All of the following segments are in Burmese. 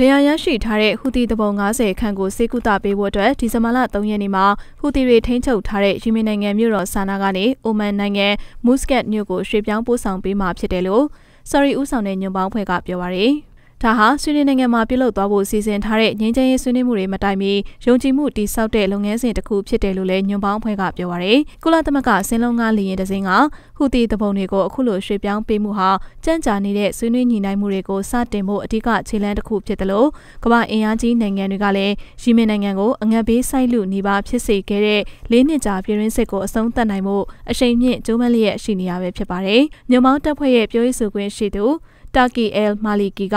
ဒဏ်ရာရရှိထားတဲ့ဟူသီတပုံ90ခန့်ကိုစေကူတာပေးဖို့အတွက်ဒီဇင်ဘာလ3ရက်နေ့မှာဟူသီတွေထိန်းချုပ်ထားတဲ့ယီမင်နိုင်ငံမြို့တော်ဆာနာကနေအိုမန်နိုင်ငံမုစကတ်မြို့ကိုရွှေ့ပြောင်းပို့ဆောင်ပေးမှာဖြစ်တယ်လို့ဆော်ရီဦးဆောင်တဲ့ညွန်ပေါင်းဖွဲ့ကပြောပါရယ်။ဒါဟာဆွေးနွေးနိုင်ငံမှာပြုလုပ်သွားဖို့စီစဉ်ထားတဲ့ငြိမ်းချမ်းရေးဆွေးနွေးမှုတွေမတိုင်မီယုံကြည်မှုတည်ဆောက်တဲ့လုပ်ငန်းစဉ်တစ်ခုဖြစ်တယ်လို့လည်းညွန်ပေါင်းအဖွဲ့ကပြောပါရယ်ကုလသမဂ္ဂစင်းလုံးငါလီရင်တစင်းကဟူတီတပုံတွေကိုအခုလိုရွှေ့ပြောင်းပေးမှုဟာကြံ့ကြာနေတဲ့ဆွေးနွေးညှိနှိုင်းမှုတွေကိုစတင်ဖို့အဓိကခြေလှမ်းတစ်ခုဖြစ်တယ်လို့ကမ္ဘာအင်အားကြီးနိုင်ငံတွေကလည်းယီမင်နိုင်ငံကိုအငတ်ဘေးဆိုင်လူနေပါဖြစ်စေခဲ့တဲ့၄နှစ်ကြာပြည်တွင်းစစ်ကိုအဆုံးသတ်နိုင်ဖို့အရှိန်မြင့်ကြိုးပမ်းလျက်ရှိနေရပဲဖြစ်ပါတယ်ညွန်ပေါင်းတပ်ဖွဲ့ရဲ့ပြောရေးဆိုခွင့်ရှိသူတာကီအယ်မာလီကီက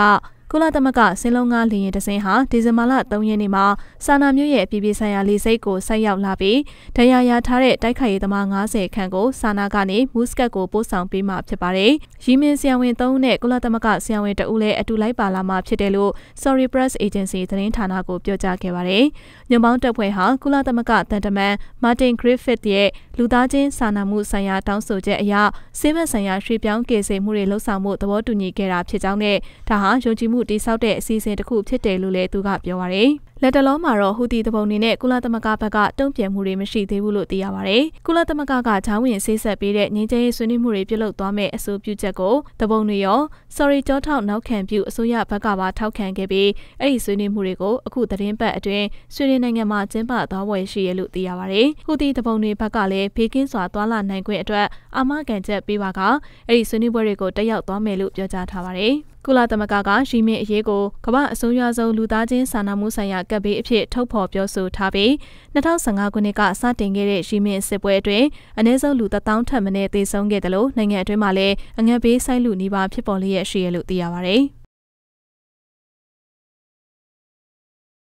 ကုလသမဂ္ဂစင်းလုံးကားလေယာဉ်တစ်စင်းဟာဒီဇင်ဘာလ3ရက်နေ့မှာစာနာမြို့ရဲ့အပြည်ပြည်ဆိုင်ရာလေဆိပ်ကိုဆိုက်ရောက်လာပြီးတရားရထားတဲ့တိုက်ခိုက်ရေးသမား90ခန့်ကိုစာနာကနေမူစကတ်ကိုပို့ဆောင်ပေးမှာဖြစ်ပါတယ်။ရီမင်ဆရာဝန်3ဦးနဲ့ကုလသမဂ္ဂဆရာဝန်2ဦးလည်းအတူလိုက်ပါလာမှာဖြစ်တယ်လို့ Sorry Press Agency သတင်းဌာနကိုပြောကြားခဲ့ပါတယ်။ညွန်ပေါင်းတပ်ဖွဲ့ဟာကုလသမဂ္ဂတန်တမန် Martin Griffith ရဲ့လူသားချင်းစာနာမှုဆိုင်ရာတောင်းဆိုချက်အရဆေးဘက်ဆိုင်ရာရွှေပြောင်းကေစိမှုတွေလှုပ်ဆောင်မှုသဘောတူညီခဲ့တာဖြစ်ကြောင်းနဲ့ဒါဟာယုံကြည်မှုတည်ဆောက်တဲ့အစီအစဉ်တစ်ခုဖြစ်တယ်လို့လည်းသူကပြောပါရယ်လက်တလုံးမှာတော့ဟူတီတပုံနေနဲ့ကုလသမဂ္ဂဘက်ကတုံ့ပြန်မှုတွေမရှိသေးဘူးလို့သိရပါဗျ။ကုလသမဂ္ဂကဂျာဝင်ဆေးဆက်ပေးတဲ့ငြိမ်းချမ်းရေးဆွေးနွေးမှုတွေပြုလုပ်သွားမဲ့အဆိုပြုချက်ကိုတပုံတွေရော sorry ကြောထောက်နောက်ခံပြုအစိုးရဘက်ကပါထောက်ခံခဲ့ပြီးအဲ့ဒီဆွေးနွေးမှုတွေကိုအခုသတင်းပတ်အတွင်းဆွေးနွေးနိုင်ငံမှာကျင်းပသွားဖွယ်ရှိရလို့သိရပါဗျ။ဟူတီတပုံတွေဘက်ကလည်းလည်းဘေးကင်းစွာသွားလာနိုင်ခွင့်အတွက်အာမခံချက်ပေးပါကအဲ့ဒီဆွေးနွေးပွဲတွေကိုတက်ရောက်သွားမယ်လို့ပြောကြားထားပါတယ်။ကုလသမဂ္ဂကရီမင်အရေးကိုကမ္ဘာအစိုးရဆုံးလူသားချင်းစာနာမှုဆိုင်ရာကပ်ဘေးအဖြစ်ထုတ်ဖော်ပြောဆိုထားပြီး2015ခုနှစ်ကစတင်ခဲ့တဲ့ရီမင်စစ်ပွဲအတွင်းအနည်းဆုံးလူတထောင်ထက်မနည်းသေဆုံးခဲ့တယ်လို့နိုင်ငံအတွင်းမှာလည်းအငတ်ဘေးဆိုင်လူနေပါဖြစ်ပေါ်လျက်ရှိရလို့သိရပါဗျ။